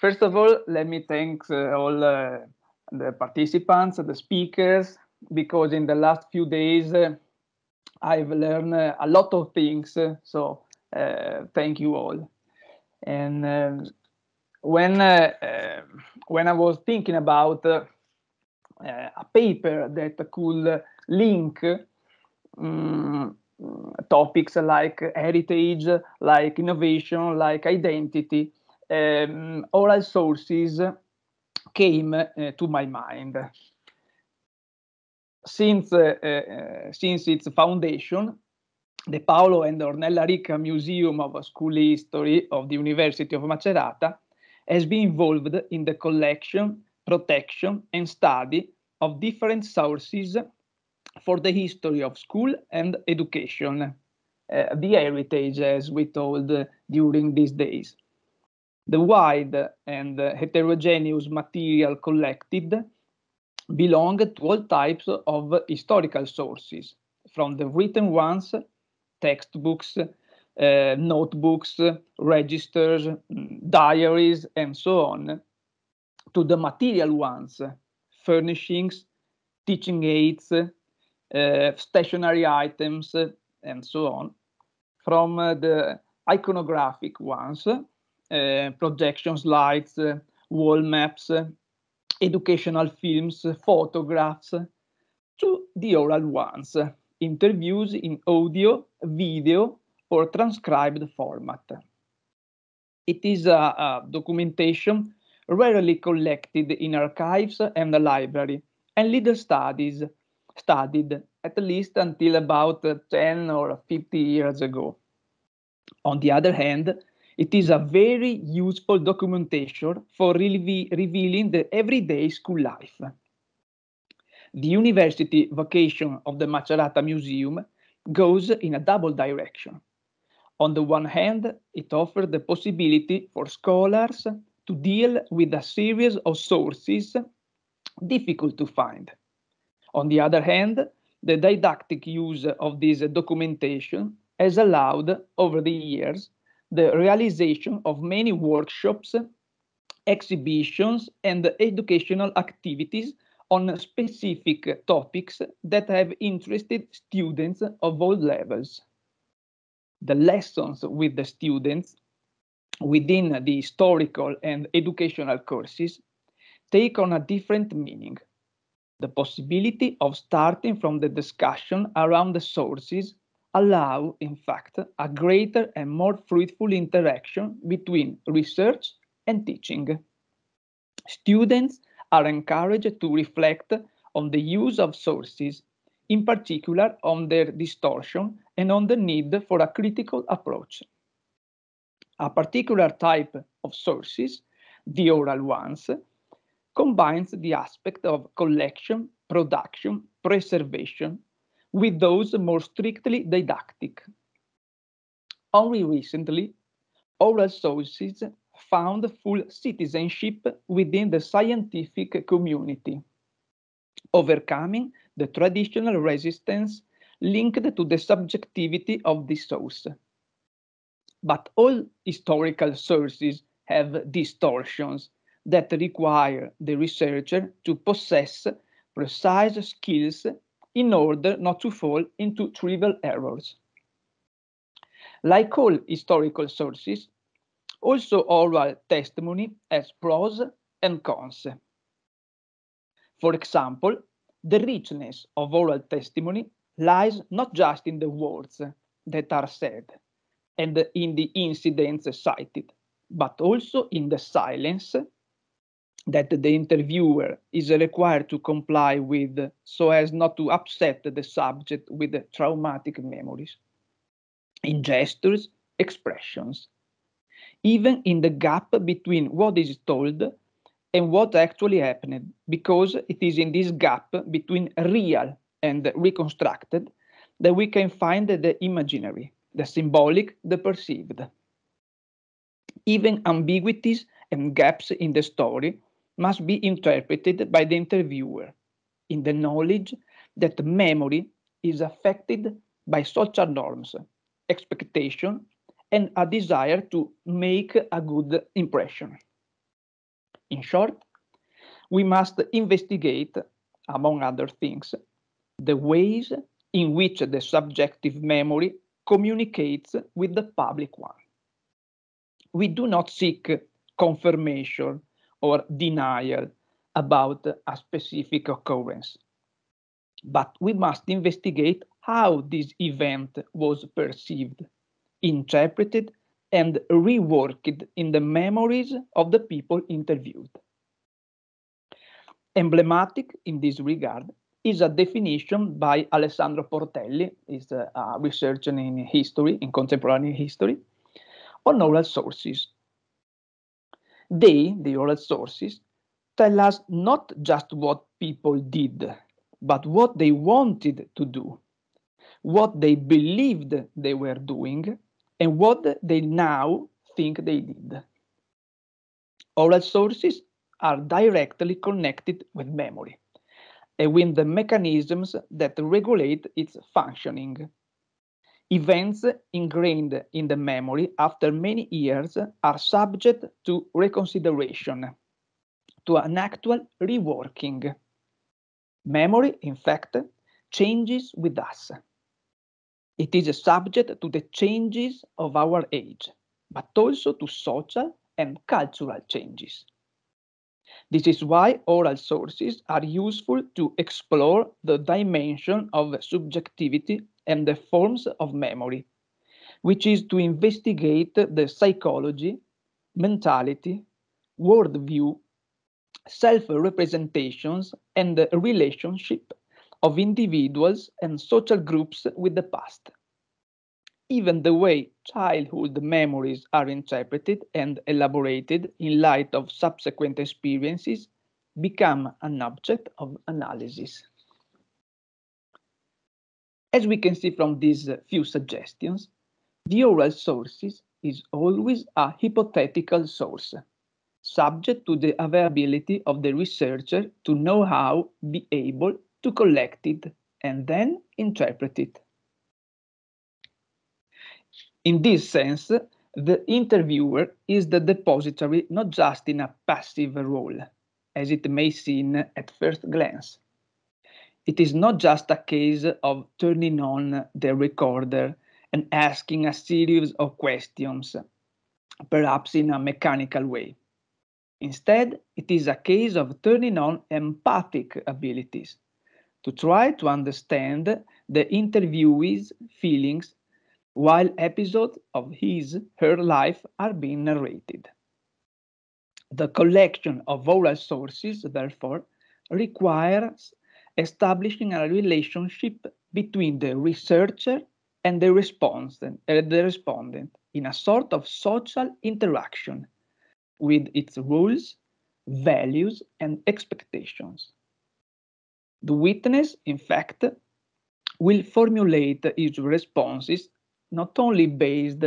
First of all, let me thank uh, all uh, the participants, the speakers, because in the last few days uh, I've learned a lot of things. so thank you all. And when when I was thinking about uh, a paper that could link um, topics like heritage, like innovation, like identity um, oral sources came uh, to my mind. Since, eh, eh, since its foundation, the Paolo and Ornella Ricca Museum of School History of the University of Macerata has been involved in the collection, protection, and study of different sources for the history of school and education, uh, the heritage, as we told uh, during these days. The wide and heterogeneous material collected belong to all types of historical sources, from the written ones, textbooks, uh, notebooks, registers, mm, diaries, and so on, to the material ones, furnishings, teaching aids, uh, stationary items, and so on, from uh, the iconographic ones Eh, projections, slides, eh, wall maps, eh, educational films, photographs, to the oral ones, interviews in audio, video, or transcribed format. It is a, a, documentation rarely collected in archives and the library, and little studies studied, at least until about 10 or 50 years ago. On the other hand, it is a very useful documentation for revealing the everyday school life. The university vocation of the Macerata Museum goes in a double direction. On the one hand, it offers the possibility for scholars to deal with a series of sources difficult to find. On the other hand, the didactic use of this documentation has allowed over the years the realization of many workshops, exhibitions, and educational activities on specific topics that have interested students of all levels. The lessons with the students within the historical and educational courses take on a different meaning. The possibility of starting from the discussion around the sources allow, in fact, a greater and more fruitful interaction between research and teaching. Students are encouraged to reflect on the use of sources, in particular on their distortion and on the need for a critical approach. A particular type of sources, the oral ones, combines the aspect of collection, production, preservation, with those more strictly didactic. Only recently, oral sources found full citizenship within the scientific community, overcoming the traditional resistance linked to the subjectivity of the source. But all historical sources have distortions that require the researcher to possess precise skills in order not to fall into trivial errors. Like all historical sources, also oral testimony has pros and cons. For example, the richness of oral testimony lies not just in the words that are said and in the incidents cited, but also in the silence that the interviewer is required to comply with so as not to upset the subject with the traumatic memories in gestures, expressions, even in the gap between what is told and what actually happened, because it is in this gap between real and reconstructed that we can find the imaginary, the symbolic, the perceived. Even ambiguities and gaps in the story must be interpreted by the interviewer in the knowledge that memory is affected by social norms, expectation, and a desire to make a good impression. In short, we must investigate, among other things, the ways in which the subjective memory communicates with the public one. We do not seek confirmation or denial about a specific occurrence. But we must investigate how this event was perceived, interpreted, and reworked in the memories of the people interviewed. Emblematic in this regard is a definition by Alessandro Portelli, is a, researcher in history, in contemporary history, on oral sources they, the oral sources, tell us not just what people did, but what they wanted to do, what they believed they were doing, and what they now think they did. Oral sources are directly connected with memory and with the mechanisms that regulate its functioning Events ingrained in the memory after many years are subject to reconsideration, to an actual reworking. Memory, in fact, changes with us. It is subject to the changes of our age, but also to social and cultural changes. This is why oral sources are useful to explore the dimension of subjectivity and the forms of memory, which is to investigate the psychology, mentality, worldview, self representations, and the relationship of individuals and social groups with the past. Even the way childhood memories are interpreted and elaborated in light of subsequent experiences become an object of analysis. As we can see from these few suggestions, the oral sources is always a hypothetical source, subject to the availability of the researcher to know how be able to collect it and then interpret it. In this sense, the interviewer is the depository not just in a passive role, as it may seem at first glance. It is not just a case of turning on the recorder and asking a series of questions, perhaps in a mechanical way. Instead, it is a case of turning on empathic abilities to try to understand the interviewee's feelings while episodes of his her life are being narrated. The collection of oral sources, therefore, requires establishing a relationship between the researcher and the respondent, uh, eh, the respondent in a sort of social interaction with its rules, values, and expectations. The witness, in fact, will formulate his responses not only based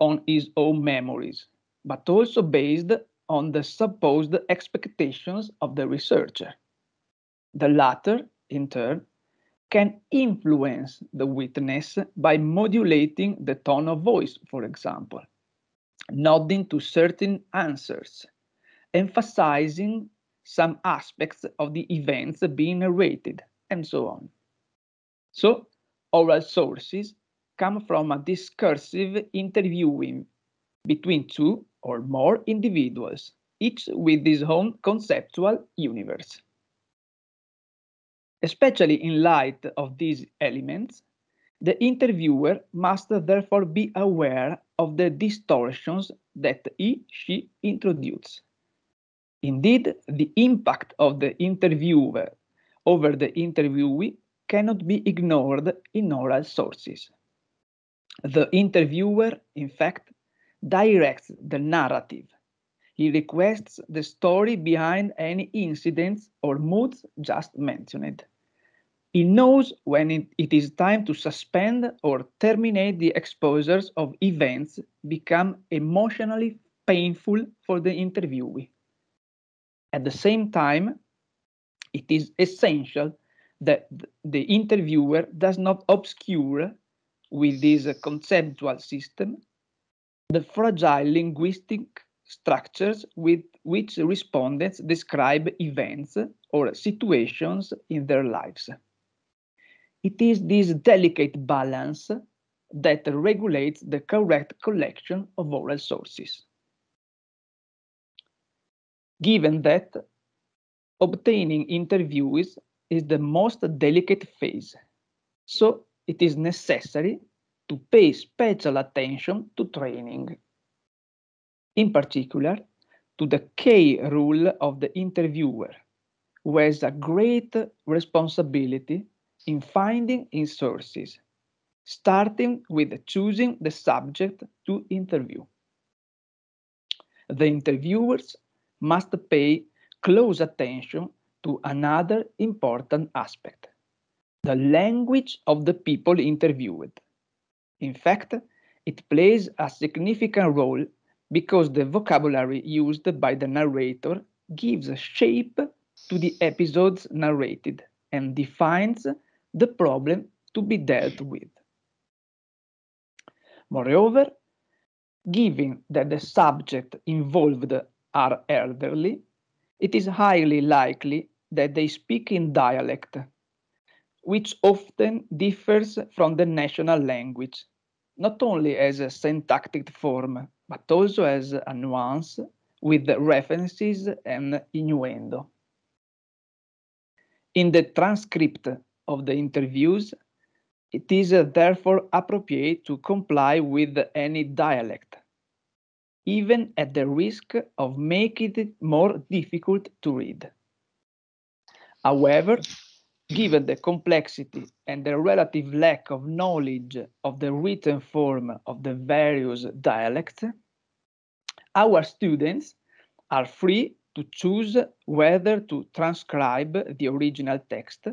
on his own memories, but also based on the supposed expectations of the researcher. The latter, in turn, can influence the witness by modulating the tone of voice, for example, nodding to certain answers, emphasizing some aspects of the events being narrated, and so on. So, oral sources come from a discursive interviewing between two or more individuals, each with his own conceptual universe. Especially in light of these elements, the interviewer must therefore be aware of the distortions that he, she introduces. Indeed, the impact of the interviewer over the interviewee cannot be ignored in oral sources. The interviewer, in fact, directs the narrative. He requests the story behind any incidents or moods just mentioned. He knows when it, it is time to suspend or terminate the exposures of events become emotionally painful for the interviewee. At the same time, it is essential that the interviewer does not obscure with this conceptual system the fragile linguistic structures with which respondents describe events or situations in their lives. It is this delicate balance that regulates the correct collection of oral sources. Given that, obtaining interviews is the most delicate phase, so it is necessary to pay special attention to training. In particular, to the K rule of the interviewer, who has a great responsibility in finding in sources, starting with choosing the subject to interview. The interviewers must pay close attention to another important aspect the language of the people interviewed. In fact, it plays a significant role because the vocabulary used by the narrator gives shape to the episodes narrated and defines the problem to be dealt with. Moreover, given that the subject involved are elderly, it is highly likely that they speak in dialect which often differs from the national language, not only as a syntactic form, but also as a nuance with references and innuendo. In the transcript of the interviews, it is uh, therefore appropriate to comply with any dialect, even at the risk of making it more difficult to read. However, given the complexity and the relative lack of knowledge of the written form of the various dialects, our students are free to choose whether to transcribe the original text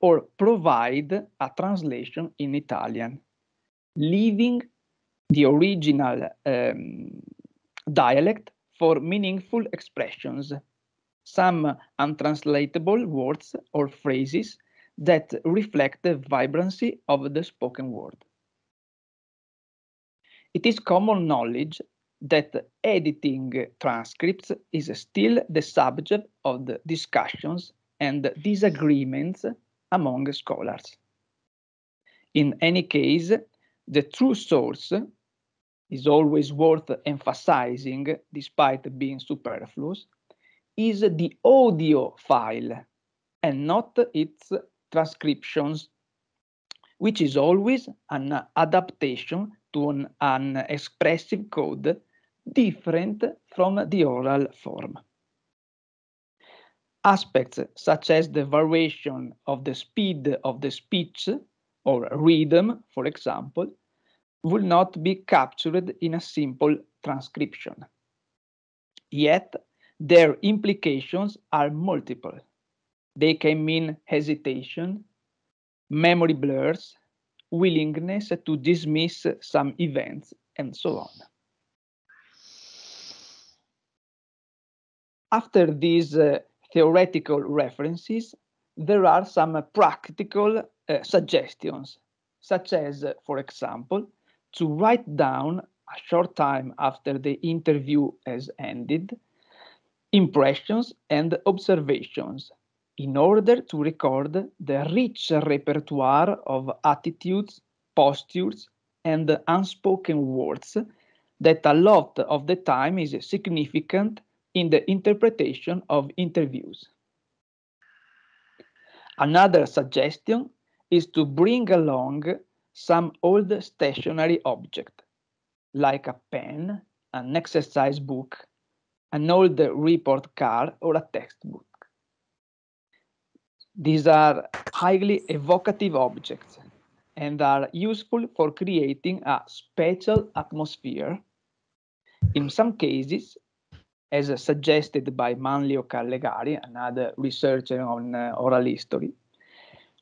or provide a translation in Italian, leaving the original um, dialect for meaningful expressions some untranslatable words or phrases that reflect the vibrancy of the spoken word. It is common knowledge that editing transcripts is still the subject of the discussions and disagreements among scholars. In any case, the true source is always worth emphasizing despite being superfluous is the audio file and not its transcriptions, which is always an adaptation to an, an expressive code different from the oral form. Aspects such as the variation of the speed of the speech or rhythm, for example, will not be captured in a simple transcription. Yet their implications are multiple. They can mean hesitation, memory blurs, willingness to dismiss some events, and so on. After these uh, theoretical references, there are some practical uh, suggestions, such as, uh, for example, to write down a short time after the interview has ended impressions and observations in order to record the rich repertoire of attitudes, postures, and unspoken words that a lot of the time is significant in the interpretation of interviews. Another suggestion is to bring along some old stationary object, like a pen, an exercise book, an old report card, or a textbook. These are highly evocative objects and are useful for creating a special atmosphere. In some cases, as suggested by Manlio Callegari, another researcher on uh, oral history,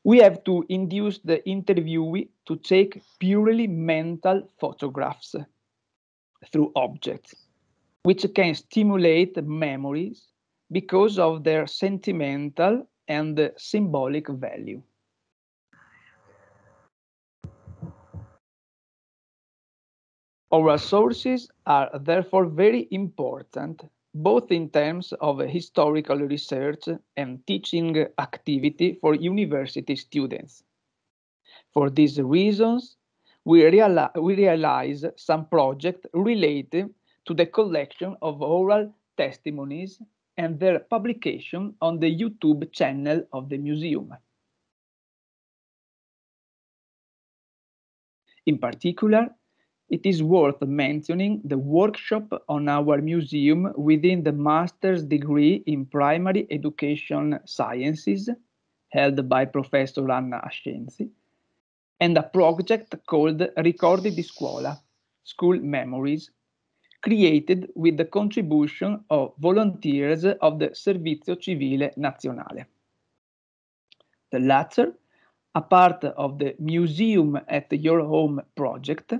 we have to induce the interviewee to take purely mental photographs through objects which can stimulate memories because of their sentimental and symbolic value. Oral sources are therefore very important, both in terms of historical research and teaching activity for university students. For these reasons, we, reali we realize some projects related to the collection of oral testimonies and their publication on the YouTube channel of the museum. In particular, it is worth mentioning the workshop on our museum within the master's degree in primary education sciences held by Professor Anna Ascenzi and a project called Ricordi di Scuola, School Memories, created with the contribution of volunteers of the Servizio Civile Nazionale. The latter, a part of the Museum at Your Home project,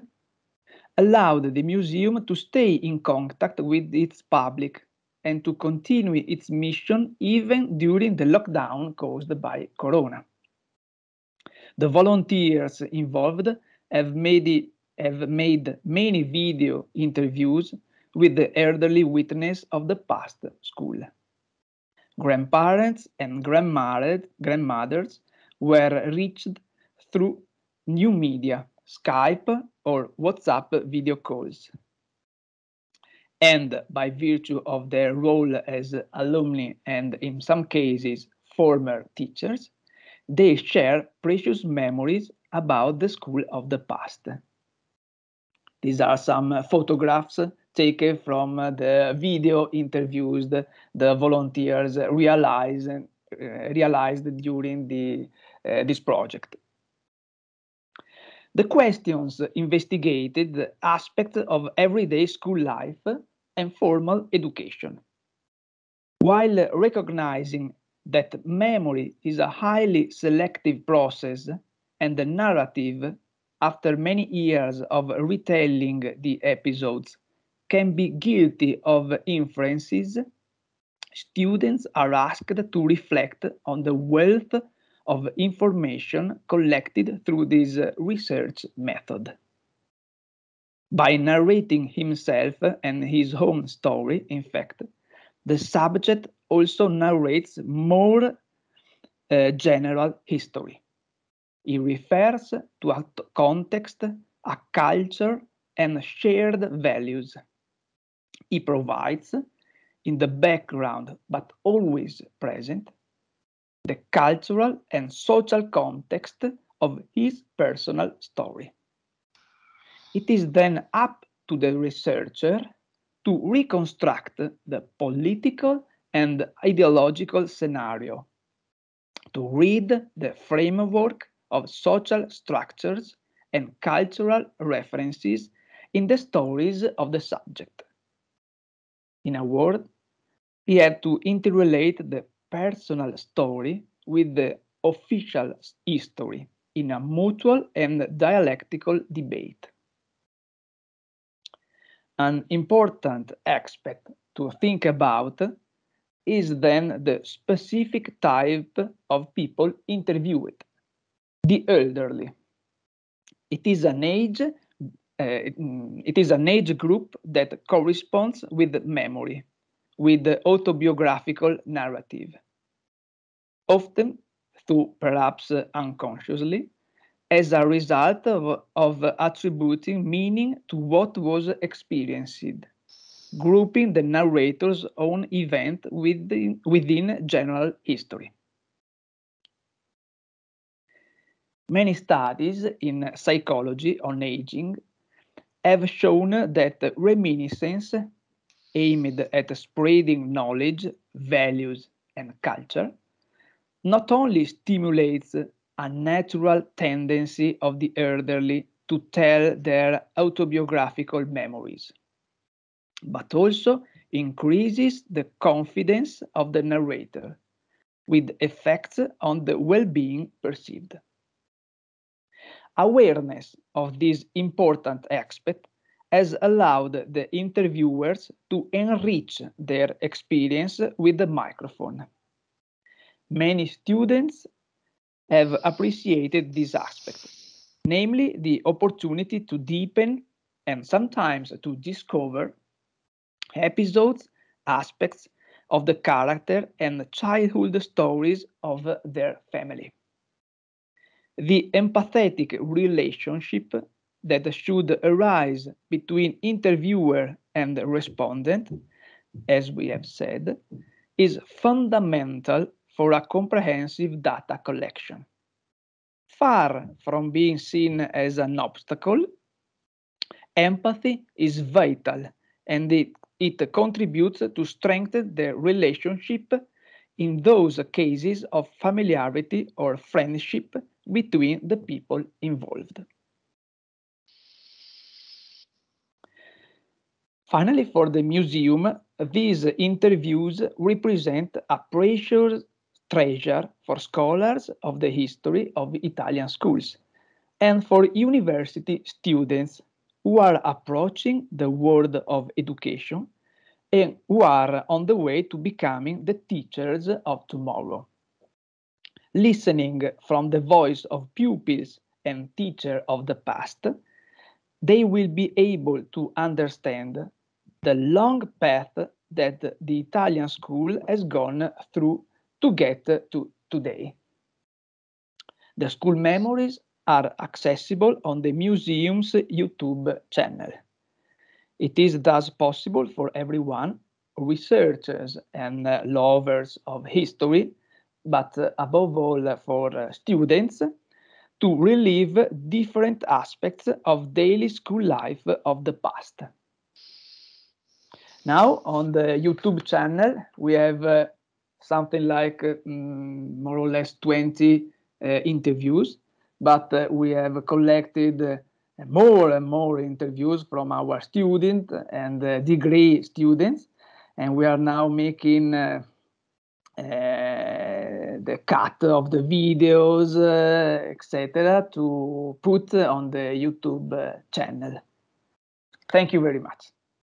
allowed the museum to stay in contact with its public and to continue its mission even during the lockdown caused by Corona. The volunteers involved have made it have made many video interviews with the elderly witness of the past school. Grandparents and grandmothers were reached through new media, Skype or WhatsApp video calls. And by virtue of their role as alumni and in some cases former teachers, they share precious memories about the school of the past. These are some uh, photographs taken from uh, the video interviews the, the volunteers realized, uh, realized during the, this project. The questions investigated aspects of everyday school life and formal education. While recognizing that memory is a highly selective process and the narrative after many years of retelling the episodes, can be guilty of inferences, students are asked to reflect on the wealth of information collected through this research method. By narrating himself and his own story, in fact, the subject also narrates more uh, general history. It refers to a context, a culture, and shared values. It provides, in the background but always present, the cultural and social context of his personal story. It is then up to the researcher to reconstruct the political and ideological scenario, to read the framework of social structures and cultural references in the stories of the subject. In a word, he had to interrelate the personal story with the official history in a mutual and dialectical debate. An important aspect to think about is then the specific type of people interviewed the elderly. It is an age uh, it is an age group that corresponds with memory, with the autobiographical narrative. Often, through perhaps unconsciously, as a result of, of attributing meaning to what was experienced, grouping the narrator's own event within, within general history. Many studies in psychology on aging have shown that reminiscence aimed at spreading knowledge, values, and culture not only stimulates a natural tendency of the elderly to tell their autobiographical memories, but also increases the confidence of the narrator with effects on the well being perceived. Awareness of this important aspect has allowed the interviewers to enrich their experience with the microphone. Many students have appreciated this aspect, namely the opportunity to deepen and sometimes to discover episodes, aspects of the character and childhood stories of their family the empathetic relationship that should arise between interviewer and respondent, as we have said, is fundamental for a comprehensive data collection. Far from being seen as an obstacle, empathy is vital and it, it contributes to strengthen the relationship in those cases of familiarity or friendship between the people involved. Finally, for the museum, these interviews represent a precious treasure for scholars of the history of Italian schools and for university students who are approaching the world of education and who are on the way to becoming the teachers of tomorrow listening from the voice of pupils and teacher of the past, they will be able to understand the long path that the Italian school has gone through to get to today. The school memories are accessible on the museum's YouTube channel. It is thus possible for everyone, researchers and lovers of history, but above all for students to relive different aspects of daily school life of the past. Now on the YouTube channel, we have uh, something like uh, mm, more or less 20 uh, interviews, but uh, we have collected uh, more and more interviews from our student and uh, degree students, and we are now making the cut of the videos, uh, etc., to put on the YouTube uh, channel. Thank you very much.